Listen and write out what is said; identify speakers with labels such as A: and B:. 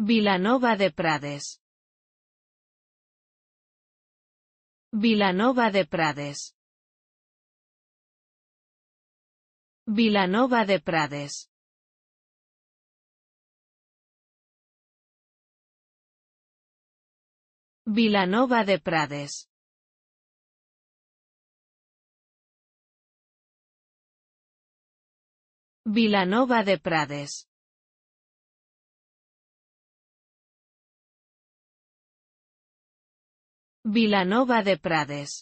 A: Vilanova de Prades. Vilanova de Prades. Vilanova de Prades. Vilanova de Prades. Vilanova de Prades. Vilanova de Prades.